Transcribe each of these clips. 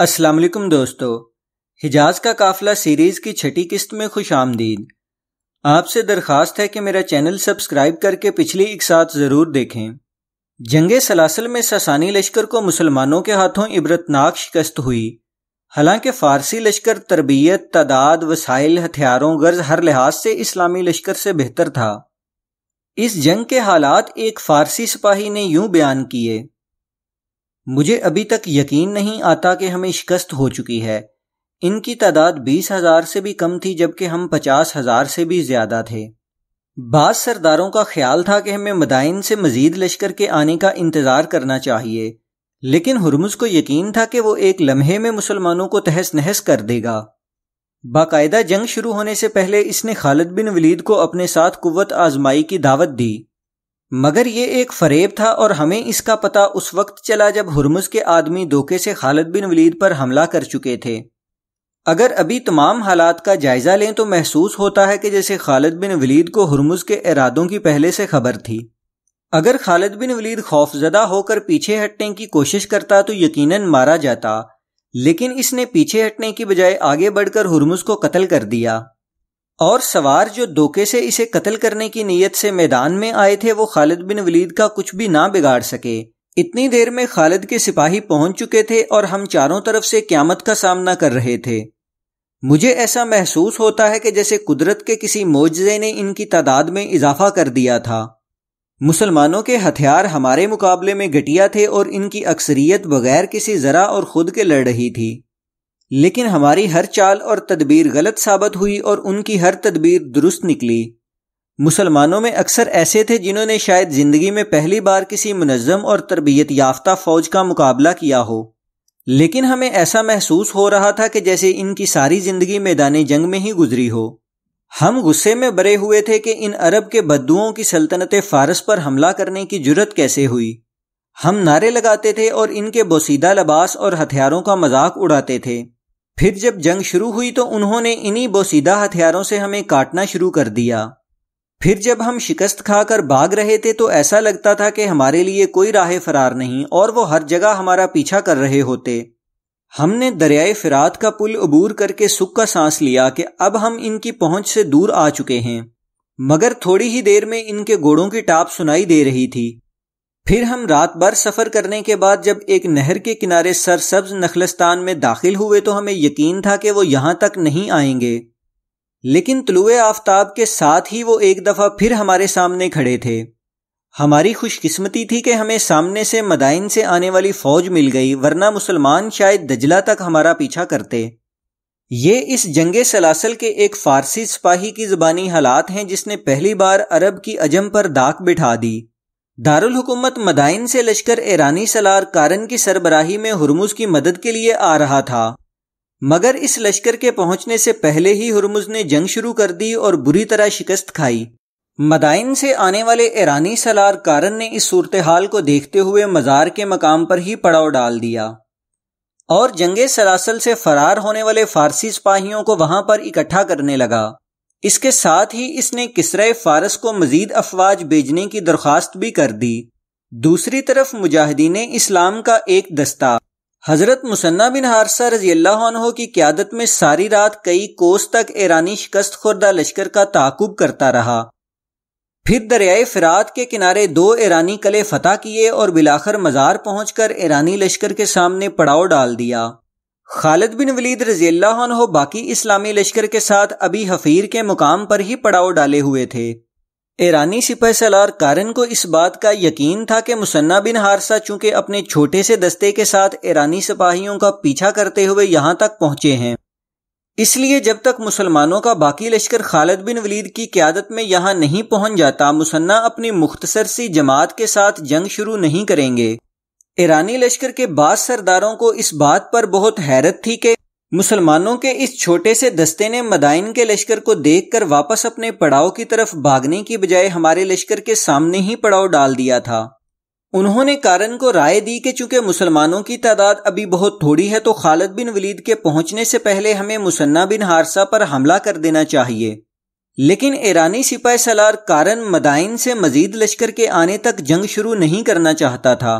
वालेकुम दोस्तों हिजाज का काफिला सीरीज़ की छठी किस्त में खुश आमदीद आपसे दरख्वास्त है कि मेरा चैनल सब्सक्राइब करके पिछली एक साथ ज़रूर देखें जंग सलासल में ससानी लश्कर को मुसलमानों के हाथों इबरतनाक शिकस्त हुई हालांकि फ़ारसी लश्कर तरबियत तादाद वसाइल हथियारों गर्ज हर लिहाज से इस्लामी लश्कर से बेहतर था इस जंग के हालात एक फ़ारसी सिपाही ने यूं बयान किए मुझे अभी तक यकीन नहीं आता कि हमें शिकस्त हो चुकी है इनकी तादाद बीस हजार से भी कम थी जबकि हम पचास हजार से भी ज्यादा थे बाज सरदारों का ख्याल था कि हमें मदाइन से मजीद लश्कर के आने का इंतजार करना चाहिए लेकिन हुरमुज को यकीन था कि वो एक लम्हे में मुसलमानों को तहस नहस कर देगा बाकायदा जंग शुरू होने से पहले इसने खालिद बिन वलीद को अपने साथ कुत आजमाई की दावत दी मगर ये एक फरेब था और हमें इसका पता उस वक्त चला जब हुरमुज के आदमी धोखे से खालिद बिन वलीद पर हमला कर चुके थे अगर अभी तमाम हालात का जायजा लें तो महसूस होता है कि जैसे खालिद बिन वलीद को हुरमुज के इरादों की पहले से खबर थी अगर खालिद बिन वलीद खौफजदा होकर पीछे हटने की कोशिश करता तो यकीनन मारा जाता लेकिन इसने पीछे हटने की बजाय आगे बढ़कर हुरमुज को कत्ल कर दिया और सवार जो धोखे से इसे कत्ल करने की नीयत से मैदान में आए थे वो खालिद बिन वलीद का कुछ भी ना बिगाड़ सके इतनी देर में खालिद के सिपाही पहुंच चुके थे और हम चारों तरफ से क्यामत का सामना कर रहे थे मुझे ऐसा महसूस होता है कि जैसे कुदरत के किसी मोजे ने इनकी तादाद में इजाफा कर दिया था मुसलमानों के हथियार हमारे मुकाबले में घटिया थे और इनकी अक्सरियत बगैर किसी जरा और खुद के लड़ रही थी लेकिन हमारी हर चाल और तदबीर गलत साबित हुई और उनकी हर तदबीर दुरुस्त निकली मुसलमानों में अक्सर ऐसे थे जिन्होंने शायद ज़िंदगी में पहली बार किसी मुनज़म और तरबियत याफ्ता फ़ौज का मुकाबला किया हो लेकिन हमें ऐसा महसूस हो रहा था कि जैसे इनकी सारी ज़िंदगी मैदान जंग में ही गुजरी हो हम गुस्से में बरे हुए थे कि इन अरब के बद्दुओं की सल्तनत फ़ारस पर हमला करने की जरूरत कैसे हुई हम नारे लगाते थे और इनके बोसीदा लबास और हथियारों का मजाक उड़ाते थे फिर जब जंग शुरू हुई तो उन्होंने इन्हीं बोसीदा हथियारों से हमें काटना शुरू कर दिया फिर जब हम शिकस्त खाकर भाग रहे थे तो ऐसा लगता था कि हमारे लिए कोई राह फरार नहीं और वो हर जगह हमारा पीछा कर रहे होते हमने दरियाए फिरात का पुल अबूर करके सुख का सांस लिया कि अब हम इनकी पहुंच से दूर आ चुके हैं मगर थोड़ी ही देर में इनके घोड़ों की टाप सुनाई दे रही थी फिर हम रात भर सफ़र करने के बाद जब एक नहर के किनारे सरसब्ज नखलस्तान में दाखिल हुए तो हमें यकीन था कि वो यहाँ तक नहीं आएंगे लेकिन तलुए आफ्ताब के साथ ही वो एक दफ़ा फिर हमारे सामने खड़े थे हमारी खुशकिस्मती थी कि हमें सामने से मदाइन से आने वाली फ़ौज मिल गई वरना मुसलमान शायद दजला तक हमारा पीछा करते ये इस जंग सलासल के एक फ़ारसी सिपाही की ज़बानी हालात हैं जिसने पहली बार अरब की अजम पर दाक बिठा दी दारुल हुकूमत मदाइन से लश्कर ईरानी सलार कारन की सरबराही में हुरमुज की मदद के लिए आ रहा था मगर इस लश्कर के पहुंचने से पहले ही हुरमुज ने जंग शुरू कर दी और बुरी तरह शिकस्त खाई मदाइन से आने वाले ईरानी सलार कारन ने इस सूरत हाल को देखते हुए मज़ार के मकाम पर ही पड़ाव डाल दिया और जंग सलासल से फरार होने वाले फारसी सिपाहियों को वहां पर इकट्ठा करने लगा इसके साथ ही इसने किसरा फारस को मजीद अफवाज भेजने की दरख्वास्त भी कर दी दूसरी तरफ मुजाहिदीन इस्लाम का एक दस्ता हजरत मुसन्ना बिन हारसा रजी अल्लाह की क्यादत में सारी रात कई कोस तक ईरानी शिकस्त खुर्दा लश्कर का ताकुब करता रहा फिर दरियाए फिरात के किनारे दो ईरानी कले फतह किए और बिलाखर मज़ार पहुंचकर ईरानी लश्कर के सामने पड़ाव डाल दिया खालिद बिन वलीद रजील्ला हो बाकी इस्लामी लश्कर के साथ अभी हफीर के मुकाम पर ही पड़ाव डाले हुए थे ईरानी सिपह सलार कारन को इस बात का यकीन था कि मुसन्ना बिन हारसा चूंकि अपने छोटे से दस्ते के साथ ईरानी सिपाहियों का पीछा करते हुए यहां तक पहुंचे हैं इसलिए जब तक मुसलमानों का बाकी लश्कर खालिद बिन वलीद की क्यादत में यहां नहीं पहुंच जाता मुसन्ना अपनी मुख्तसर सी जमात के साथ जंग शुरू नहीं करेंगे ईरानी लश्कर के बाद सरदारों को इस बात पर बहुत हैरत थी कि मुसलमानों के इस छोटे से दस्ते ने मदाइन के लश्कर को देखकर वापस अपने पड़ाव की तरफ भागने की बजाय हमारे लश्कर के सामने ही पड़ाव डाल दिया था उन्होंने कारण को राय दी कि चूंकि मुसलमानों की तादाद अभी बहुत थोड़ी है तो खालिद बिन वलीद के पहुंचने से पहले हमें मुसन्ना बिन हारसा पर हमला कर देना चाहिए लेकिन ईरानी सिपाही सलार कारण मदाइन से मजीद लश्कर के आने तक जंग शुरू नहीं करना चाहता था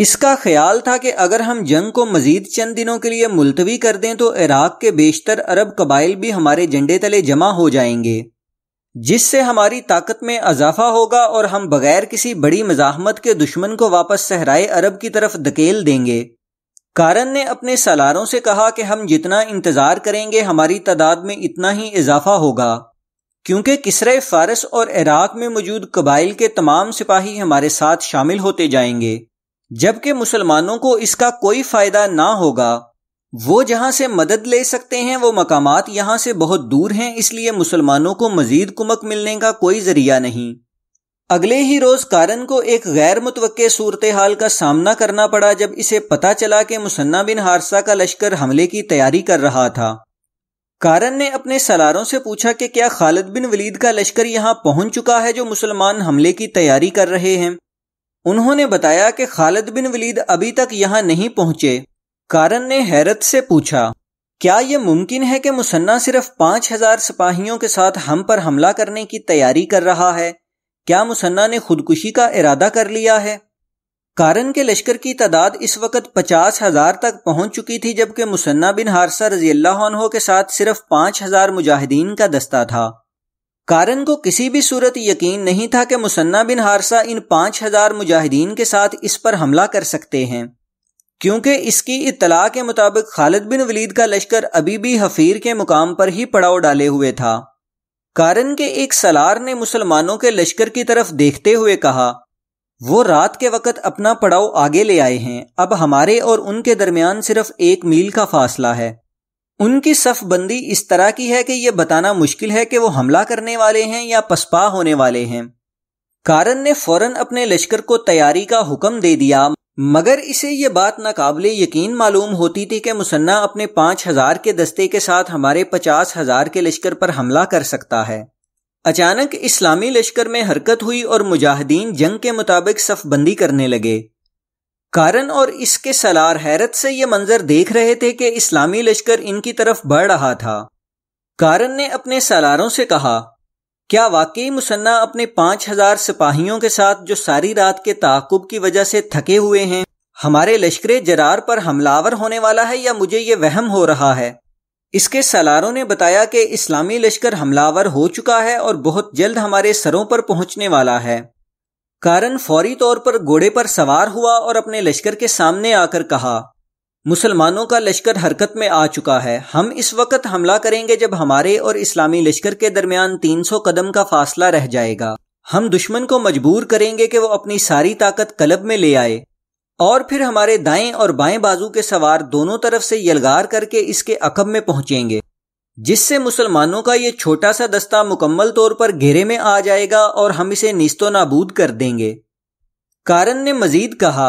इसका ख्याल था कि अगर हम जंग को मजीद चंद दिनों के लिए मुलतवी कर दें तो इराक के बेशतर अरब कबाइल भी हमारे झंडे तले जमा हो जाएंगे जिससे हमारी ताकत में अजाफा होगा और हम बगैर किसी बड़ी मजाहमत के दुश्मन को वापस सहराए अरब की तरफ धकेल देंगे कारन ने अपने सलारों से कहा कि हम जितना इंतज़ार करेंगे हमारी तादाद में इतना ही इजाफा होगा क्योंकि किसरे फारस और इराक में मौजूद कबाइल के तमाम सिपाही हमारे साथ शामिल होते जाएंगे जबकि मुसलमानों को इसका कोई फायदा ना होगा वो जहां से मदद ले सकते हैं वो मकामात यहां से बहुत दूर हैं इसलिए मुसलमानों को मजीद कुमक मिलने का कोई जरिया नहीं अगले ही रोज कारण को एक गैर मुतवक़ सूरत हाल का सामना करना पड़ा जब इसे पता चला कि मुसन्ना बिन हारसा का लश्कर हमले की तैयारी कर रहा था कारण ने अपने सलारों से पूछा कि क्या खालिद बिन वलीद का लश्कर यहाँ पहुंच चुका है जो मुसलमान हमले की तैयारी कर रहे हैं उन्होंने बताया कि खालिद बिन वलीद अभी तक यहाँ नहीं पहुंचे कारण ने हैरत से पूछा क्या यह मुमकिन है कि मुसन्ना सिर्फ पांच हजार सिपाहियों के साथ हम पर हमला करने की तैयारी कर रहा है क्या मुसन्ना ने खुदकुशी का इरादा कर लिया है कारण के लश्कर की तादाद इस वक्त पचास हजार तक पहुंच चुकी थी जबकि मुसन्ना बिन हारसा रजी अल्लाह के साथ सिर्फ पांच हजार मुजाहिदीन का दस्ता था कारण को किसी भी सूरत यकीन नहीं था कि मुसन्ना बिन हारसा इन पांच हजार मुजाहिदीन के साथ इस पर हमला कर सकते हैं क्योंकि इसकी इतला के मुताबिक खालिद बिन वलीद का लश्कर अभी भी हफीर के मुकाम पर ही पड़ाव डाले हुए था कारण के एक सलार ने मुसलमानों के लश्कर की तरफ देखते हुए कहा वो रात के वक्त अपना पड़ाव आगे ले आए हैं अब हमारे और उनके दरमियान सिर्फ एक मील का फासला है उनकी सफबंदी इस तरह की है कि यह बताना मुश्किल है कि वो हमला करने वाले हैं या पसपा होने वाले हैं कारण ने फौरन अपने लश्कर को तैयारी का हुक्म दे दिया मगर इसे ये बात नाकबले यकीन मालूम होती थी कि मुसन्ना अपने पांच हजार के दस्ते के साथ हमारे पचास हजार के लश्कर पर हमला कर सकता है अचानक इस्लामी लश्कर में हरकत हुई और मुजाहिदीन जंग के मुताबिक सफबंदी करने लगे कारण और इसके सलार हैरत से ये मंजर देख रहे थे कि इस्लामी लश्कर इनकी तरफ बढ़ रहा था कारण ने अपने सलारों से कहा क्या वाकई मुसन्ना अपने पांच हजार सिपाहियों के साथ जो सारी रात के ताकुब की वजह से थके हुए हैं हमारे लश्कर जरार पर हमलावर होने वाला है या मुझे ये वहम हो रहा है इसके सलारों ने बताया कि इस्लामी लश्कर हमलावर हो चुका है और बहुत जल्द हमारे सरों पर पहुंचने वाला है कारण फौरी तौर पर घोड़े पर सवार हुआ और अपने लश्कर के सामने आकर कहा मुसलमानों का लश्कर हरकत में आ चुका है हम इस वक्त हमला करेंगे जब हमारे और इस्लामी लश्कर के दरमियान 300 कदम का फासला रह जाएगा हम दुश्मन को मजबूर करेंगे कि वो अपनी सारी ताकत कलब में ले आए और फिर हमारे दाएं और बाएं बाजू के सवार दोनों तरफ से यलगार करके इसके अकब में पहुंचेंगे जिससे मुसलमानों का ये छोटा सा दस्ता मुकम्मल तौर पर घेरे में आ जाएगा और हम इसे निस्तो नाबूद कर देंगे कारन ने मजीद कहा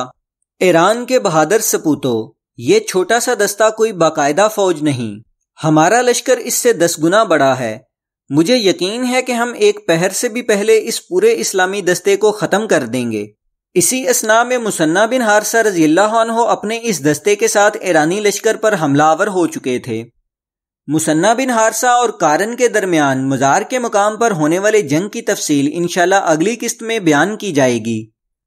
ईरान के बहादुर सपूतो ये छोटा सा दस्ता कोई बाकायदा फौज नहीं हमारा लश्कर इससे दस गुना बड़ा है मुझे यकीन है कि हम एक पहर से भी पहले इस पूरे इस्लामी दस्ते को ख़त्म कर देंगे इसी असना में मुसन्ना बिन हारसा रजील्ला अपने इस दस्ते के साथ ईरानी लश्कर पर हमलावर हो चुके थे मुसन्ना बिन हारसा और कारन के दरमियान मज़ार के मुकाम पर होने वाले जंग की तफसील इनशाला अगली किस्त में बयान की जाएगी